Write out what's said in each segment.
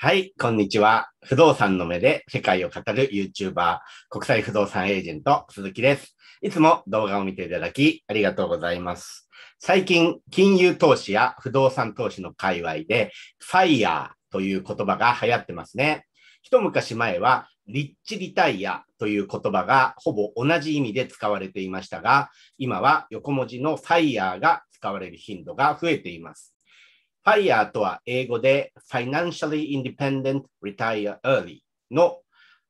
はい、こんにちは。不動産の目で世界を語る YouTuber、国際不動産エージェント、鈴木です。いつも動画を見ていただき、ありがとうございます。最近、金融投資や不動産投資の界隈で、ファイヤーという言葉が流行ってますね。一昔前は、リッチリタイアという言葉がほぼ同じ意味で使われていましたが、今は横文字のファイヤーが使われる頻度が増えています。ァイヤーとは英語で Financially Independent Retire Early の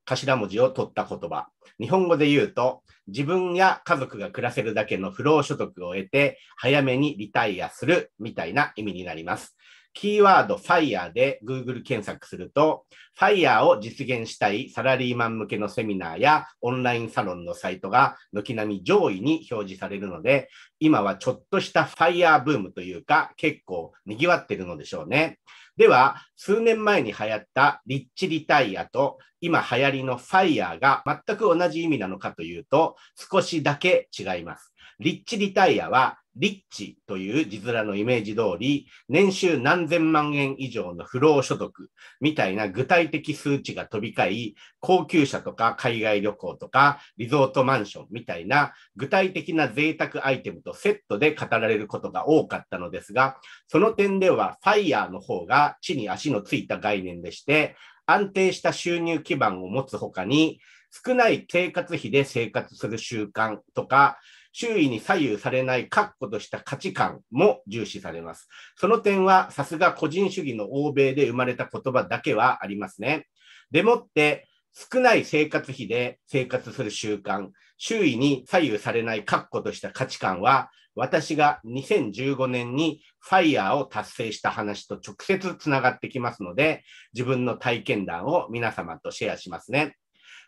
頭文字を取った言葉。日本語で言うと、自分や家族が暮らせるだけの不労所得を得て、早めにリタイアするみたいな意味になります。キーワード FIRE で Google 検索すると、FIRE を実現したいサラリーマン向けのセミナーやオンラインサロンのサイトが軒並み上位に表示されるので、今はちょっとした FIRE ブームというか、結構賑わってるのでしょうね。では、数年前に流行ったリッチリタイアと今流行りのファイヤーが全く同じ意味なのかというと、少しだけ違います。リッチリタイアはリッチという字面のイメージ通り、年収何千万円以上の不労所得みたいな具体的数値が飛び交い、高級車とか海外旅行とかリゾートマンションみたいな具体的な贅沢アイテムとセットで語られることが多かったのですが、その点ではファイヤーの方が地に足のついた概念でして、安定した収入基盤を持つほかに、少ない生活費で生活する習慣とか、周囲に左右されない確固とした価値観も重視されます。その点は、さすが個人主義の欧米で生まれた言葉だけはありますね。でもって、少ない生活費で生活する習慣、周囲に左右されない確固とした価値観は、私が2015年に FIRE を達成した話と直接つながってきますので、自分の体験談を皆様とシェアしますね。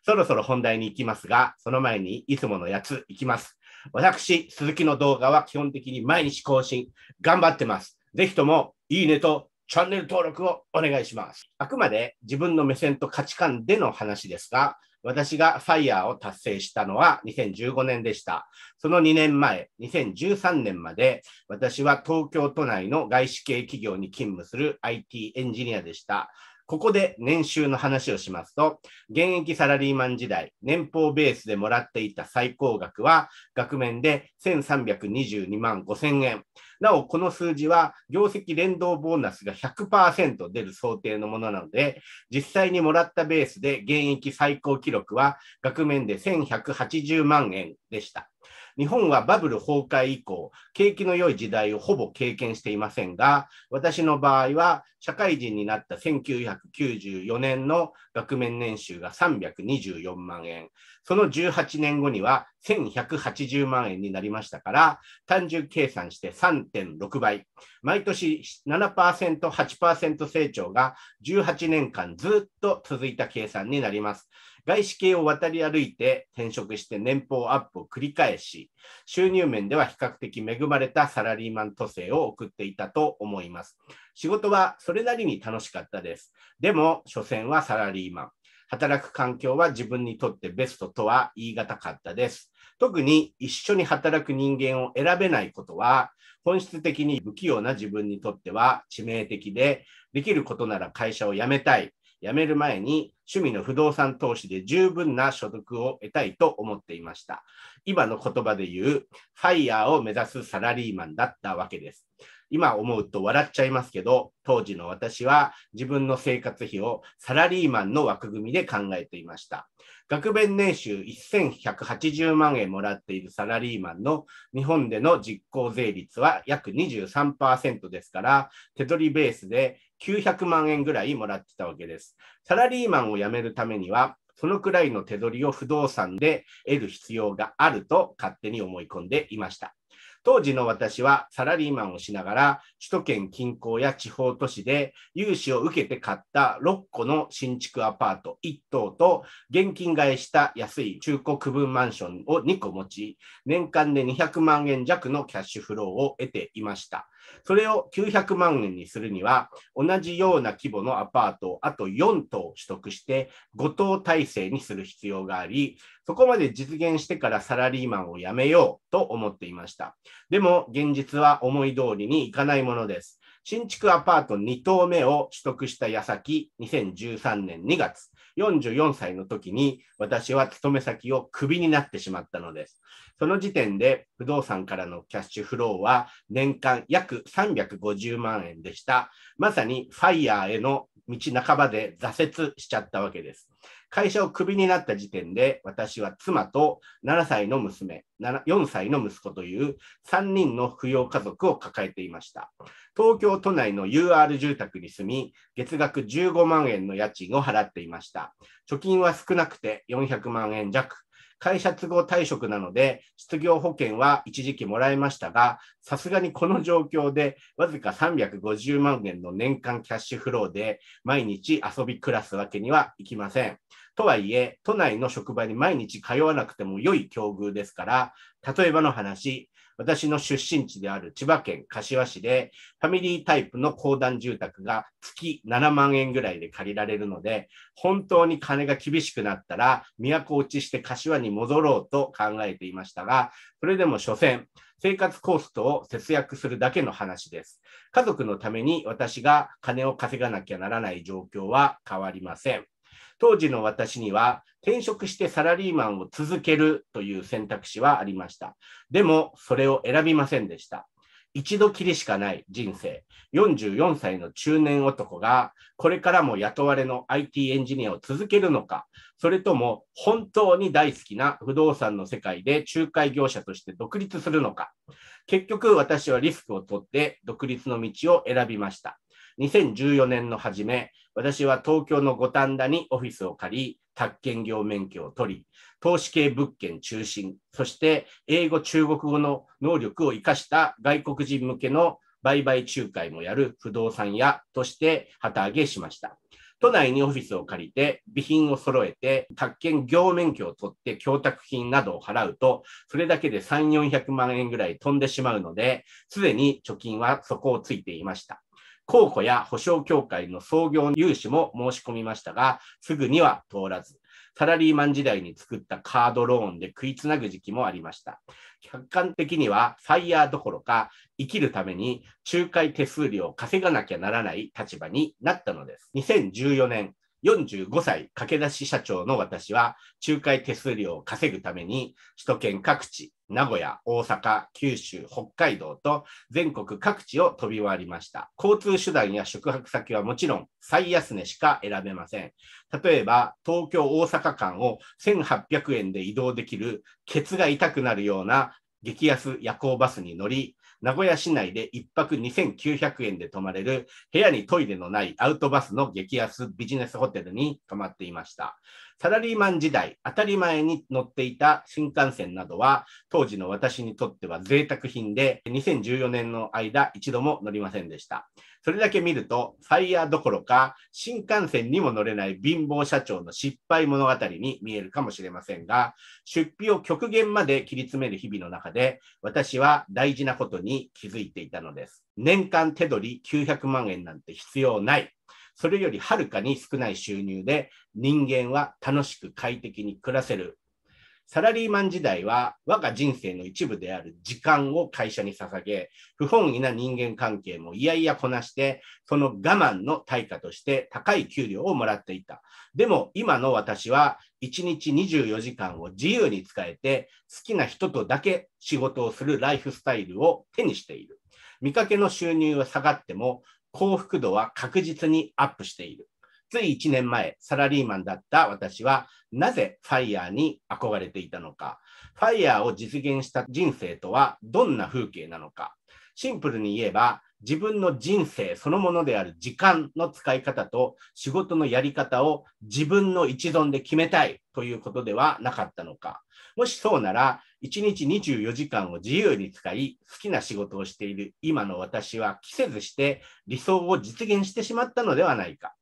そろそろ本題に行きますが、その前にいつものやつ行きます。私、鈴木の動画は基本的に毎日更新、頑張ってます。ぜひとも、いいねとチャンネル登録をお願いします。あくまで自分の目線と価値観での話ですが、私がファイヤーを達成したのは2015年でした。その2年前、2013年まで、私は東京都内の外資系企業に勤務する IT エンジニアでした。ここで年収の話をしますと、現役サラリーマン時代、年俸ベースでもらっていた最高額は、額面で1322万5000円。なお、この数字は、業績連動ボーナスが100%出る想定のものなので、実際にもらったベースで現役最高記録は、額面で1180万円でした。日本はバブル崩壊以降、景気の良い時代をほぼ経験していませんが、私の場合は社会人になった1994年の額面年収が324万円、その18年後には1180万円になりましたから、単純計算して3.6倍。毎年7%、8%成長が18年間ずっと続いた計算になります。外資系を渡り歩いて転職して年俸アップを繰り返し、収入面では比較的恵まれたサラリーマン都政を送っていたと思います。仕事はそれなりに楽しかったです。でも、所詮はサラリーマン。働く環境は自分にとってベストとは言い難かったです。特に一緒に働く人間を選べないことは、本質的に不器用な自分にとっては致命的で、できることなら会社を辞めたい、辞める前に趣味の不動産投資で十分な所得を得たいと思っていました。今の言葉で言う、ファイヤーを目指すサラリーマンだったわけです。今思うと笑っちゃいますけど、当時の私は自分の生活費をサラリーマンの枠組みで考えていました。学弁年収1180万円もらっているサラリーマンの日本での実効税率は約23%ですから、手取りベースで900万円ぐらいもらってたわけです。サラリーマンを辞めるためには、そのくらいの手取りを不動産で得る必要があると勝手に思い込んでいました。当時の私はサラリーマンをしながら首都圏近郊や地方都市で融資を受けて買った6個の新築アパート1棟と現金買いした安い中古区分マンションを2個持ち年間で200万円弱のキャッシュフローを得ていました。それを900万円にするには、同じような規模のアパートをあと4棟取得して、5棟体制にする必要があり、そこまで実現してからサラリーマンを辞めようと思っていました。でも、現実は思い通りにいかないものです。新築アパート2棟目を取得した矢先、2013年2月、44歳の時に私は勤め先をクビになってしまったのです。その時点で不動産からのキャッシュフローは年間約350万円でした。まさにファイヤーへの道半ばで挫折しちゃったわけです。会社をクビになった時点で、私は妻と7歳の娘、4歳の息子という3人の扶養家族を抱えていました。東京都内の UR 住宅に住み、月額15万円の家賃を払っていました。貯金は少なくて400万円弱。会社都合退職なので、失業保険は一時期もらいましたが、さすがにこの状況で、わずか350万円の年間キャッシュフローで、毎日遊び暮らすわけにはいきません。とはいえ、都内の職場に毎日通わなくても良い境遇ですから、例えばの話、私の出身地である千葉県柏市で、ファミリータイプの公団住宅が月7万円ぐらいで借りられるので、本当に金が厳しくなったら、都落ちして柏に戻ろうと考えていましたが、それでも所詮、生活コストを節約するだけの話です。家族のために私が金を稼がなきゃならない状況は変わりません。当時の私には転職してサラリーマンを続けるという選択肢はありました。でも、それを選びませんでした。一度きりしかない人生。44歳の中年男が、これからも雇われの IT エンジニアを続けるのか、それとも本当に大好きな不動産の世界で仲介業者として独立するのか。結局私はリスクを取って独立の道を選びました。2014年の初め、私は東京の五反田にオフィスを借り、宅建業免許を取り、投資系物件中心、そして英語、中国語の能力を生かした外国人向けの売買仲介もやる不動産屋として旗揚げしました。都内にオフィスを借りて、備品を揃えて、宅建業免許を取って供託金などを払うと、それだけで3、400万円ぐらい飛んでしまうので、すでに貯金は底をついていました。公庫や保証協会の創業融資も申し込みましたが、すぐには通らず、サラリーマン時代に作ったカードローンで食いつなぐ時期もありました。客観的にはファイヤーどころか生きるために仲介手数料を稼がなきゃならない立場になったのです。2014年、45歳駆け出し社長の私は、仲介手数料を稼ぐために、首都圏各地、名古屋、大阪、九州、北海道と全国各地を飛び回りました。交通手段や宿泊先はもちろん最安値しか選べません。例えば、東京、大阪間を1800円で移動できる、ケツが痛くなるような激安夜行バスに乗り、名古屋市内で1泊2900円で泊まれる部屋にトイレのないアウトバスの激安ビジネスホテルに泊まっていました。サラリーマン時代、当たり前に乗っていた新幹線などは、当時の私にとっては贅沢品で、2014年の間、一度も乗りませんでした。それだけ見ると、ファイヤーどころか、新幹線にも乗れない貧乏社長の失敗物語に見えるかもしれませんが、出費を極限まで切り詰める日々の中で、私は大事なことに気づいていたのです。年間手取り900万円なんて必要ない。それよりはるかに少ない収入で人間は楽しく快適に暮らせるサラリーマン時代は我が人生の一部である時間を会社に捧げ、不本意な人間関係もいやいやこなして、その我慢の対価として高い給料をもらっていた。でも今の私は1日24時間を自由に使えて、好きな人とだけ仕事をするライフスタイルを手にしている。見かけの収入は下がっても幸福度は確実にアップしている。つい1年前、サラリーマンだった私は、なぜ FIRE に憧れていたのか、FIRE を実現した人生とはどんな風景なのか、シンプルに言えば、自分の人生そのものである時間の使い方と仕事のやり方を自分の一存で決めたいということではなかったのか。もしそうなら、1日24時間を自由に使い、好きな仕事をしている今の私は期せずして理想を実現してしまったのではないか。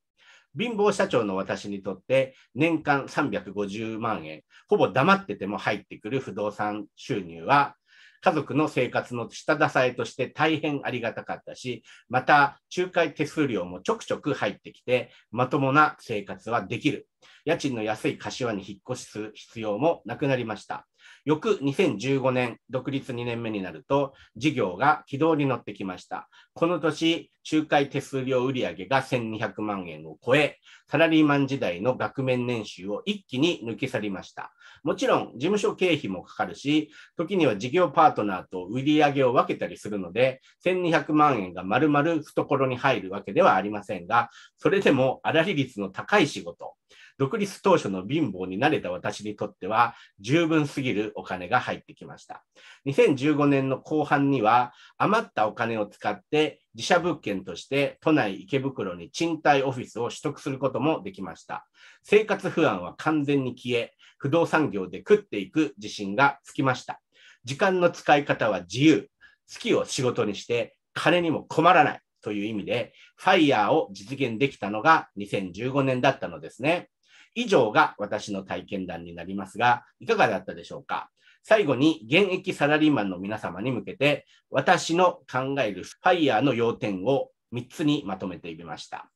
貧乏社長の私にとって年間350万円、ほぼ黙ってても入ってくる不動産収入は、家族の生活の下支えとして大変ありがたかったし、また仲介手数料もちょくちょく入ってきて、まともな生活はできる家賃の安い柏に引っ越しする必要もなくなりました。翌2015年、独立2年目になると、事業が軌道に乗ってきました。この年、仲介手数料売上が1200万円を超え、サラリーマン時代の額面年収を一気に抜き去りました。もちろん、事務所経費もかかるし、時には事業パートナーと売上を分けたりするので、1200万円が丸々懐に入るわけではありませんが、それでも粗利率の高い仕事、独立当初の貧乏に慣れた私にとっては十分すぎるお金が入ってきました。2015年の後半には余ったお金を使って自社物件として都内池袋に賃貸オフィスを取得することもできました。生活不安は完全に消え、不動産業で食っていく自信がつきました。時間の使い方は自由。月を仕事にして金にも困らない。という意味で、FIRE を実現できたのが2015年だったのですね。以上が私の体験談になりますが、いかがだったでしょうか最後に現役サラリーマンの皆様に向けて、私の考える FIRE の要点を3つにまとめてみました。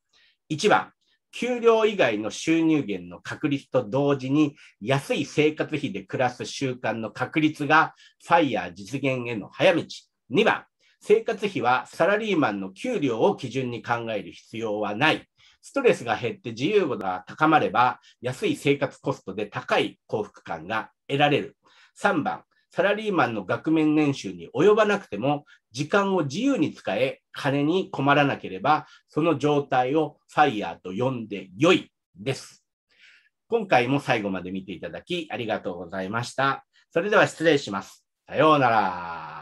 1番、給料以外の収入源の確立と同時に安い生活費で暮らす習慣の確立が FIRE 実現への早道。2番、生活費はサラリーマンの給料を基準に考える必要はない。ストレスが減って自由度が高まれば、安い生活コストで高い幸福感が得られる。3番、サラリーマンの額面年収に及ばなくても、時間を自由に使え、金に困らなければ、その状態をファイヤーと呼んで良いです。今回も最後まで見ていただきありがとうございました。それでは失礼します。さようなら。